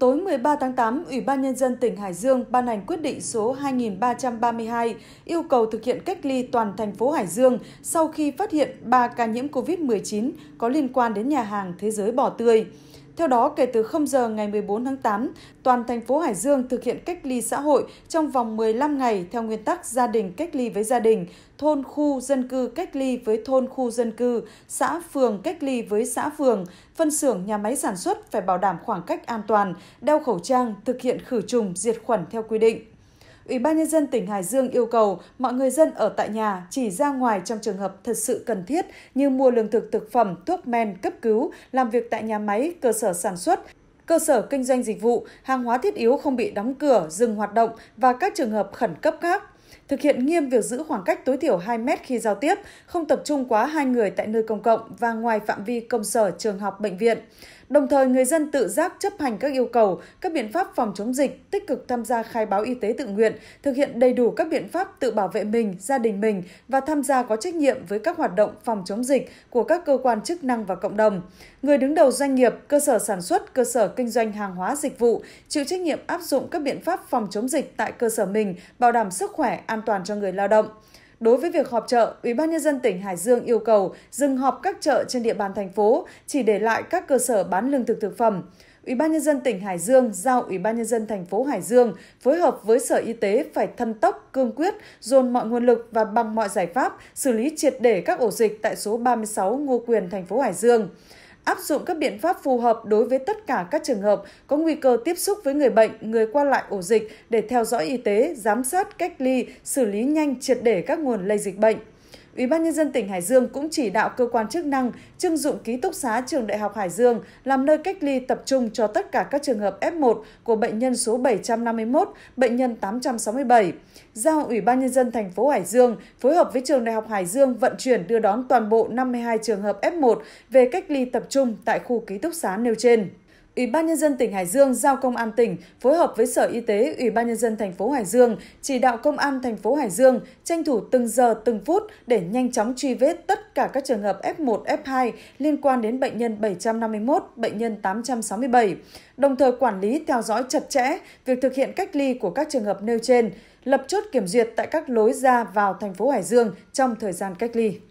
Tối 13 tháng 8, Ủy ban Nhân dân tỉnh Hải Dương ban hành quyết định số 2332 yêu cầu thực hiện cách ly toàn thành phố Hải Dương sau khi phát hiện 3 ca nhiễm COVID-19 có liên quan đến nhà hàng Thế giới Bò Tươi. Theo đó, kể từ 0 giờ ngày 14 tháng 8, toàn thành phố Hải Dương thực hiện cách ly xã hội trong vòng 15 ngày theo nguyên tắc gia đình cách ly với gia đình, thôn khu dân cư cách ly với thôn khu dân cư, xã phường cách ly với xã phường, phân xưởng nhà máy sản xuất phải bảo đảm khoảng cách an toàn, đeo khẩu trang, thực hiện khử trùng, diệt khuẩn theo quy định. Ủy ban Nhân dân tỉnh Hải Dương yêu cầu mọi người dân ở tại nhà chỉ ra ngoài trong trường hợp thật sự cần thiết như mua lương thực thực phẩm, thuốc men, cấp cứu, làm việc tại nhà máy, cơ sở sản xuất, cơ sở kinh doanh dịch vụ, hàng hóa thiết yếu không bị đóng cửa, dừng hoạt động và các trường hợp khẩn cấp khác. Thực hiện nghiêm việc giữ khoảng cách tối thiểu 2 mét khi giao tiếp, không tập trung quá hai người tại nơi công cộng và ngoài phạm vi công sở, trường học, bệnh viện. Đồng thời, người dân tự giác chấp hành các yêu cầu, các biện pháp phòng chống dịch, tích cực tham gia khai báo y tế tự nguyện, thực hiện đầy đủ các biện pháp tự bảo vệ mình, gia đình mình và tham gia có trách nhiệm với các hoạt động phòng chống dịch của các cơ quan chức năng và cộng đồng. Người đứng đầu doanh nghiệp, cơ sở sản xuất, cơ sở kinh doanh hàng hóa dịch vụ chịu trách nhiệm áp dụng các biện pháp phòng chống dịch tại cơ sở mình, bảo đảm sức khỏe, an toàn cho người lao động. Đối với việc họp chợ, Ủy ban nhân dân tỉnh Hải Dương yêu cầu dừng họp các chợ trên địa bàn thành phố, chỉ để lại các cơ sở bán lương thực thực phẩm. Ủy ban nhân dân tỉnh Hải Dương giao Ủy ban nhân dân thành phố Hải Dương phối hợp với Sở Y tế phải thân tốc, cương quyết, dồn mọi nguồn lực và bằng mọi giải pháp xử lý triệt để các ổ dịch tại số 36 Ngô Quyền, thành phố Hải Dương áp dụng các biện pháp phù hợp đối với tất cả các trường hợp có nguy cơ tiếp xúc với người bệnh, người qua lại ổ dịch để theo dõi y tế, giám sát, cách ly, xử lý nhanh triệt để các nguồn lây dịch bệnh. Ủy ban nhân dân tỉnh Hải Dương cũng chỉ đạo cơ quan chức năng trưng dụng ký túc xá trường Đại học Hải Dương làm nơi cách ly tập trung cho tất cả các trường hợp F1 của bệnh nhân số 751, bệnh nhân 867. Giao Ủy ban nhân dân thành phố Hải Dương phối hợp với trường Đại học Hải Dương vận chuyển đưa đón toàn bộ 52 trường hợp F1 về cách ly tập trung tại khu ký túc xá nêu trên. Ủy ban nhân dân tỉnh Hải Dương giao công an tỉnh phối hợp với Sở Y tế, Ủy ban nhân dân thành phố Hải Dương chỉ đạo công an thành phố Hải Dương tranh thủ từng giờ từng phút để nhanh chóng truy vết tất cả các trường hợp F1, F2 liên quan đến bệnh nhân 751, bệnh nhân 867, đồng thời quản lý theo dõi chặt chẽ việc thực hiện cách ly của các trường hợp nêu trên, lập chốt kiểm duyệt tại các lối ra vào thành phố Hải Dương trong thời gian cách ly.